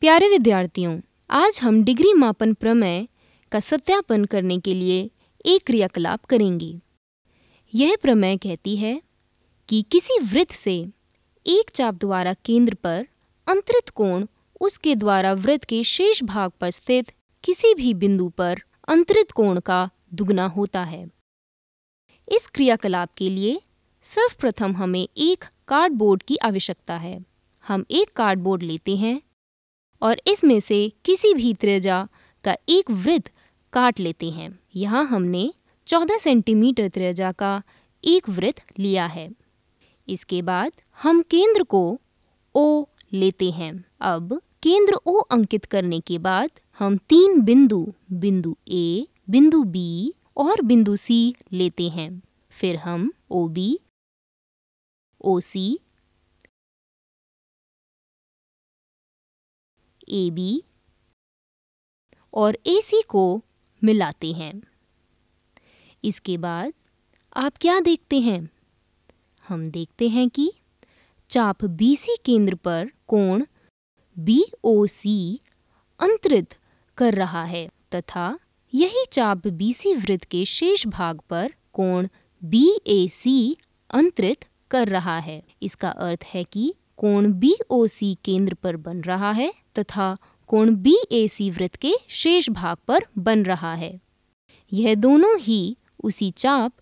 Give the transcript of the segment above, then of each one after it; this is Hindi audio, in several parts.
प्यारे विद्यार्थियों आज हम डिग्री मापन प्रमेय का सत्यापन करने के लिए एक क्रियाकलाप करेंगे यह प्रमेय कहती है कि किसी वृत्त से एक चाप द्वारा केंद्र पर अंतरित कोण उसके द्वारा वृत्त के शेष भाग पर स्थित किसी भी बिंदु पर अंतरित कोण का दुगना होता है इस क्रियाकलाप के लिए सर्वप्रथम हमें एक कार्डबोर्ड की आवश्यकता है हम एक कार्डबोर्ड लेते हैं और इसमें से किसी भी त्रिज्या का एक वृत्त काट लेते हैं यहाँ हमने 14 सेंटीमीटर त्रिज्या का एक वृत्त लिया है इसके बाद हम केंद्र को ओ लेते हैं अब केंद्र ओ अंकित करने के बाद हम तीन बिंदु बिंदु ए बिंदु बी और बिंदु सी लेते हैं फिर हम O B O C A B और ए सी को मिलाते हैं इसके बाद आप क्या देखते हैं हम देखते हैं कि चाप बी सी केंद्र पर कोण बी ओ सी अंतरित कर रहा है तथा यही चाप बी सी वृत्त के शेष भाग पर कोण बी ए सी अंतरित कर रहा है इसका अर्थ है कि कोण बी ओ सी केंद्र पर बन रहा है तथा कोण बी ए सी वृत्त के शेष भाग पर बन रहा है यह दोनों ही उसी चाप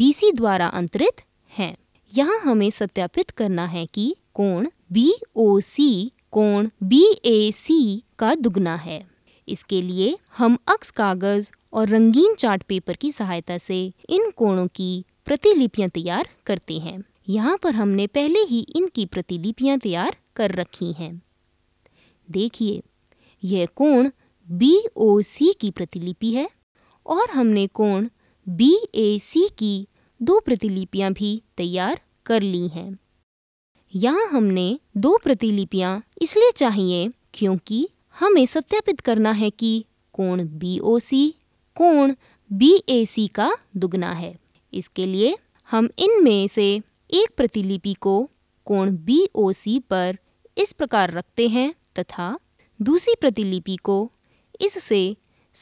बी सी द्वारा अंतरित हैं यहाँ हमें सत्यापित करना है कि कोण बी ओ सी कोण बी ए सी का दुगना है इसके लिए हम अक्स कागज और रंगीन चार्ट पेपर की सहायता से इन कोणों की प्रतिलिपियां तैयार करते हैं यहाँ पर हमने पहले ही इनकी प्रतिलिपियाँ तैयार कर रखी हैं देखिए यह कोण बी ओ सी की प्रतिलिपि है और हमने कोण बी ए सी की दो प्रतिलिपियाँ भी तैयार कर ली हैं यहाँ हमने दो प्रतिलिपियाँ इसलिए चाहिए क्योंकि हमें सत्यापित करना है कि कोण बी ओ सी कोण बी ए सी का दुगना है इसके लिए हम इनमें से एक प्रतिलिपि को कोण बी ओ सी पर इस प्रकार रखते हैं तथा दूसरी प्रतिलिपि को इससे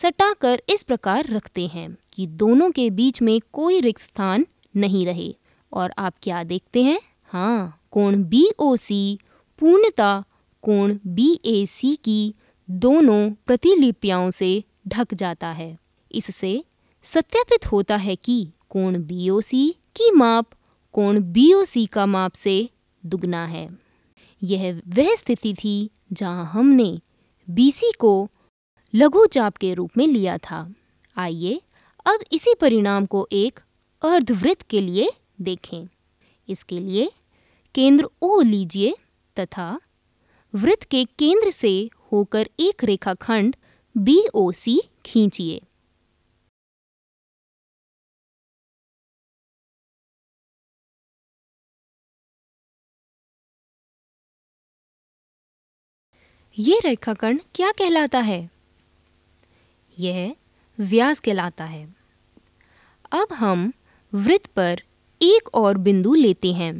सटाकर इस प्रकार रखते हैं कि दोनों के बीच में कोई रिक्त स्थान नहीं रहे और आप क्या देखते हैं हाँ कोण बी ओ सी पूर्णता कोण बी ए सी की दोनों प्रतिलिपियाओं से ढक जाता है इससे सत्यापित होता है कि कोण बी ओ सी की माप कोण बी का माप से दुगना है यह वह स्थिति थी जहां हमने बीसी को लघु चाप के रूप में लिया था आइए अब इसी परिणाम को एक अर्धवृत्त के लिए देखें इसके लिए केंद्र ओ लीजिए तथा वृत्त के केंद्र से होकर एक रेखाखंड बी ओ सी खींचिए ये रेखाखंड क्या कहलाता है यह व्यास कहलाता है अब हम वृत्त पर एक और बिंदु लेते हैं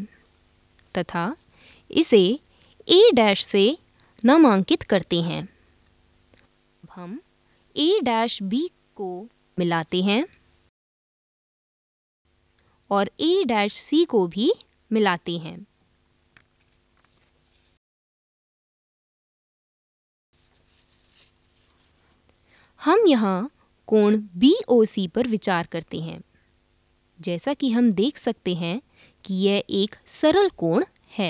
तथा इसे ए डैश से नामांकित करते हैं अब हम ए डैश बी को मिलाते हैं और ए डैश सी को भी मिलाते हैं हम यहाँ कोण बी ओ सी पर विचार करते हैं जैसा कि हम देख सकते हैं कि यह एक सरल कोण है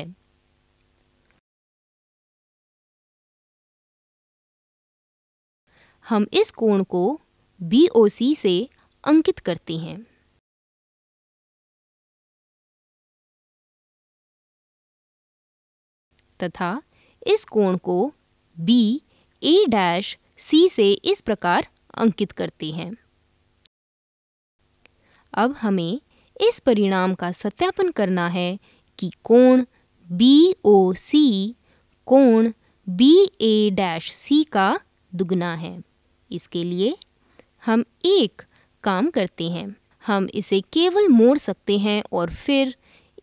हम इस कोण को बी ओ सी से अंकित करते हैं तथा इस कोण को बी ए डैश सी से इस प्रकार अंकित करते हैं अब हमें इस परिणाम का सत्यापन करना है कि कोण बी ओ सी कोण बी ए डैश सी का दुगना है इसके लिए हम एक काम करते हैं हम इसे केवल मोड़ सकते हैं और फिर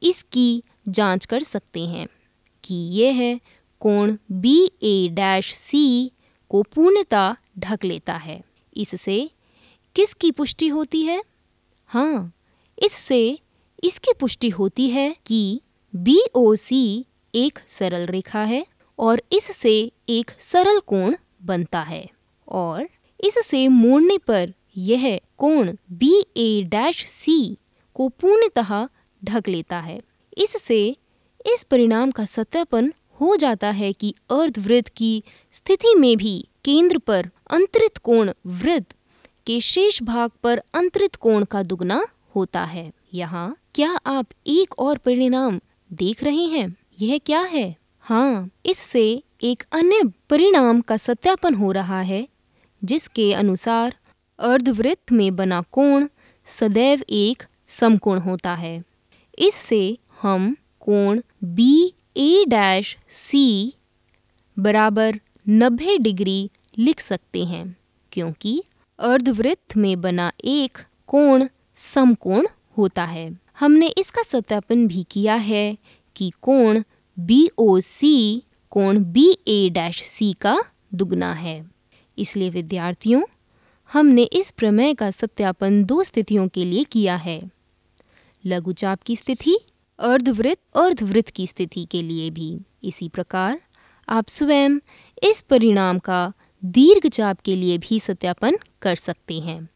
इसकी जांच कर सकते हैं कि यह है कोण बी ए डैश सी को पूर्णता ढक लेता है इससे किसकी पुष्टि होती है हाँ इससे इसकी पुष्टि होती है कि बी ओ सी एक सरल रेखा है और इससे एक सरल कोण बनता है और इससे मोड़ने पर यह कोण बी ए डैश सी को पूर्णतः ढक लेता है इससे इस परिणाम का सत्यापन हो जाता है कि अर्धवृत्त की स्थिति में भी केंद्र पर अंतरित कोण वृत्त के शेष भाग पर अंतरित कोण का दुगना होता है यहाँ क्या आप एक और परिणाम देख रहे हैं यह क्या है हाँ इससे एक अन्य परिणाम का सत्यापन हो रहा है जिसके अनुसार अर्धवृत्त में बना कोण सदैव एक समकोण होता है इससे हम कोण बी ए डैश सी बराबर 90 डिग्री लिख सकते हैं क्योंकि अर्धवृत्त में बना एक कोण समकोण होता है हमने इसका सत्यापन भी किया है कि कोण बी ओ सी कोण बी ए डैश सी का दुगना है इसलिए विद्यार्थियों हमने इस प्रमेय का सत्यापन दो स्थितियों के लिए किया है लघुचाप की स्थिति अर्धवृत्त अर्धवृत्त की स्थिति के लिए भी इसी प्रकार आप स्वयं इस परिणाम का दीर्घ जाप के लिए भी सत्यापन कर सकते हैं